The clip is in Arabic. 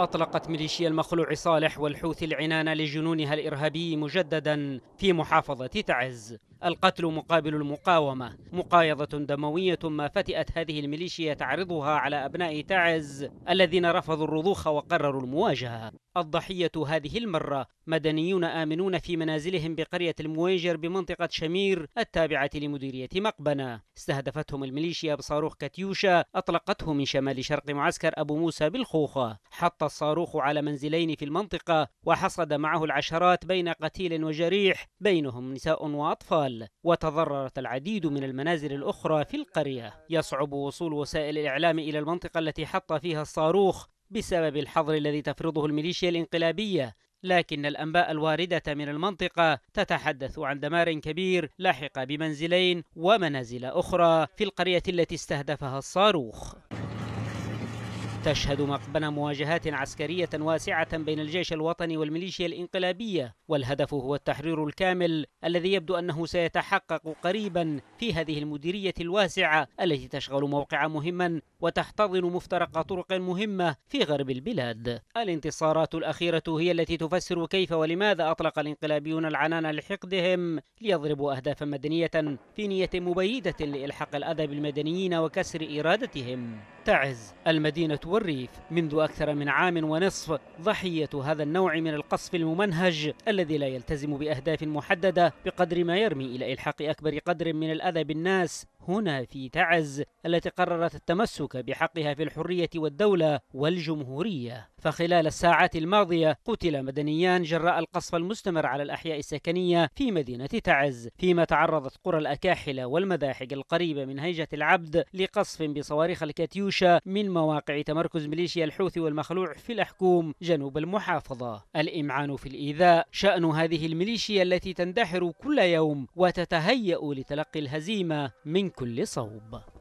أطلقت ميليشيا المخلوع صالح والحوثي العنان لجنونها الإرهابي مجددا في محافظة تعز القتل مقابل المقاومة مقايضة دموية ما فتئت هذه الميليشيا تعرضها على أبناء تعز الذين رفضوا الرضوخ وقرروا المواجهة الضحية هذه المرة مدنيون آمنون في منازلهم بقرية المويجر بمنطقة شمير التابعة لمديرية مقبنة استهدفتهم الميليشيا بصاروخ كاتيوشا أطلقته من شمال شرق معسكر أبو موسى بالخوخة حط الصاروخ على منزلين في المنطقة وحصد معه العشرات بين قتيل وجريح بينهم نساء وأطفال وتضررت العديد من المنازل الأخرى في القرية يصعب وصول وسائل الإعلام إلى المنطقة التي حط فيها الصاروخ بسبب الحظر الذي تفرضه الميليشيا الانقلابية لكن الأنباء الواردة من المنطقة تتحدث عن دمار كبير لحق بمنزلين ومنازل أخرى في القرية التي استهدفها الصاروخ تشهد مقبنة مواجهات عسكرية واسعة بين الجيش الوطني والميليشيا الإنقلابية والهدف هو التحرير الكامل الذي يبدو أنه سيتحقق قريبا في هذه المديرية الواسعة التي تشغل موقعا مهما وتحتضن مفترق طرق مهمة في غرب البلاد الانتصارات الأخيرة هي التي تفسر كيف ولماذا أطلق الانقلابيون العنان لحقدهم ليضربوا أهداف مدنية في نية مبيدة لإلحاق الأذى بالمدنيين وكسر إرادتهم تعز المدينة والريف منذ أكثر من عام ونصف ضحية هذا النوع من القصف الممنهج الذي لا يلتزم بأهداف محددة بقدر ما يرمي إلى إلحاق أكبر قدر من الأذى بالناس هنا في تعز التي قررت التمسك بحقها في الحرية والدولة والجمهورية فخلال الساعات الماضية قتل مدنيان جراء القصف المستمر على الأحياء السكنية في مدينة تعز فيما تعرضت قرى الأكاحلة والمذاحق القريبة من هيجة العبد لقصف بصواريخ الكاتيوشا من مواقع تمركز ميليشيا الحوثي والمخلوع في الأحكوم جنوب المحافظة الإمعان في الإيذاء شأن هذه الميليشيا التي تندحر كل يوم وتتهيأ لتلقي الهزيمة من بكل صوب